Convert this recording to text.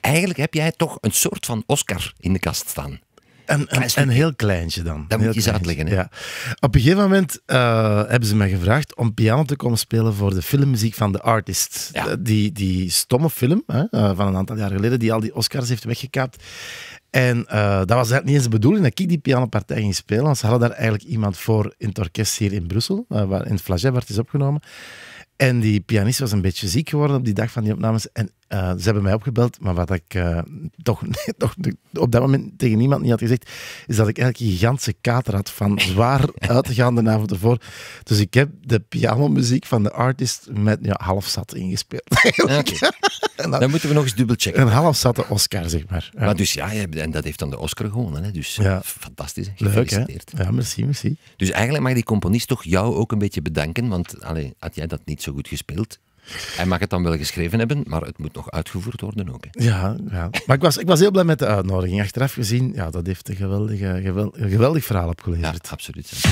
Eigenlijk heb jij toch een soort van Oscar in de kast staan. Een, een, een, heel kleintje dan. Dat moet je eens liggen. Ja. Op een gegeven moment eh, hebben ze me gevraagd om piano te komen spelen voor de filmmuziek van The Artist. Eh, die, die stomme film hè, eh, van een aantal jaar geleden, die al die Oscars heeft weggekaapt. En dat was eigenlijk niet eens de bedoeling dat ik die pianopartij ging spelen. Want ze hadden daar eigenlijk iemand voor in het orkest hier in Brussel, waar in het werd is opgenomen. En die pianist was een beetje ziek geworden op die dag van die opnames. En eh, ze hebben mij opgebeld, maar wat ik eh, toch, toch op dat moment tegen niemand niet had gezegd, is dat ik eigenlijk een gigantische kater had van zwaar uitgaande de avond ervoor. Dus ik heb de pianomuziek van de artist met ja, half zat ingespeeld. Okay. dan, moeten we nog eens dubbelchecken. Een half zatte Oscar, zeg maar. maar dus ja, en dat heeft dan de Oscar gewonnen. Hè? Dus fantastisch. Gefeliciteerd. Leuk, hè? Ja, merci, merci. Dus eigenlijk mag die componist toch jou ook een beetje bedanken, want allee, had jij dat niet zo goed gespeeld, hij mag het dan wel geschreven hebben, maar het moet nog uitgevoerd worden ook. Hè. Ja, ja, maar ik was, ik was heel blij met de uitnodiging. Achteraf gezien, ja, dat heeft een geweldige, geweldig, geweldig verhaal opgeleverd. Ja, absoluut.